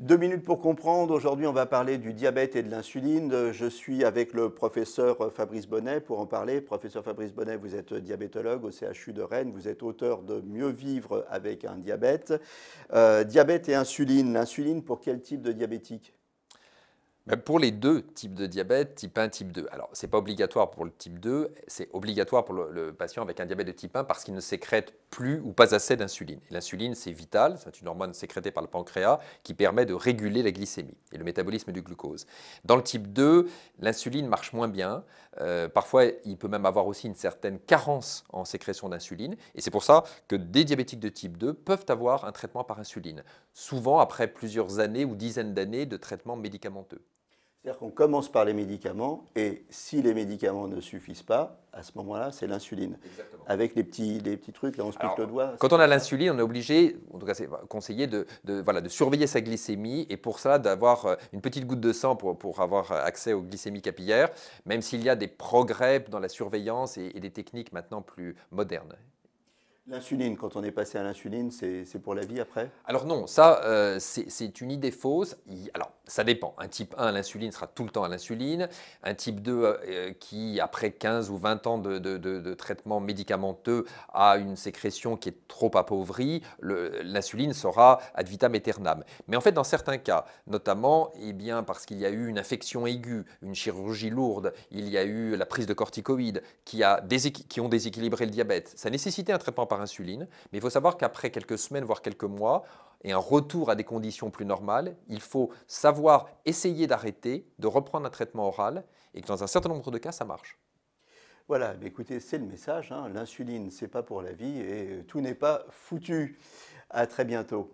Deux minutes pour comprendre. Aujourd'hui, on va parler du diabète et de l'insuline. Euh, je suis avec le professeur euh, Fabrice Bonnet pour en parler. Professeur Fabrice Bonnet, vous êtes euh, diabétologue au CHU de Rennes. Vous êtes auteur de Mieux vivre avec un diabète. diabète et insuline. L'insuline pour quel type de diabétique pour les deux types de diabète, type 1, type 2. Alors, ce n'est pas obligatoire pour le type 2, c'est obligatoire pour le, patient avec un diabète de type 1 parce qu'il ne sécrète plus ou pas assez d'insuline. L'insuline, c'est vital, c'est une hormone sécrétée par le pancréas qui permet de réguler la glycémie et le métabolisme du glucose. Dans le type 2, l'insuline marche moins bien. Euh, parfois, il peut même avoir aussi une certaine carence en sécrétion d'insuline. Et c'est pour ça que des diabétiques de type 2 peuvent avoir un traitement par insuline, souvent après plusieurs années ou dizaines d'années de traitement médicamenteux. C'est-à-dire qu'on commence par les médicaments et si les médicaments ne suffisent pas, à ce moment-là, c'est l'insuline. Avec les petits, trucs, là, on se pique le doigt. Quand on a l'insuline, on est obligé, en tout cas, c'est conseillé de, surveiller sa glycémie et pour ça, d'avoir euh, une petite goutte de sang pour, avoir accès aux glycémies capillaires, même s'il y a des progrès dans la surveillance et des techniques maintenant plus modernes. L'insuline, quand on est passé à l'insuline, c'est pour la vie après Alors non, ça, euh, c'est une idée fausse. Alors, ça dépend. Un type 1, l'insuline sera tout le temps à l'insuline. Un type 2 euh, qui, après 15 ou 20 ans de, traitement médicamenteux, a une sécrétion qui est trop appauvrie, l'insuline sera ad vitam aeternam. Mais en fait, dans certains cas, notamment et eh bien, parce qu'il y a eu une infection aiguë, une chirurgie lourde, il y a eu la prise de corticoïdes qui, a qui ont déséquilibré le diabète, ça nécessitait un traitement insuline. Mais il faut savoir qu'après quelques semaines, voire quelques mois, et un retour à des conditions plus normales, il faut savoir essayer d'arrêter, de reprendre un traitement oral, et que dans un certain nombre de cas, ça marche. Voilà, écoutez, c'est le message. Hein. L'insuline, c'est pas pour la vie et tout n'est pas foutu. À très bientôt.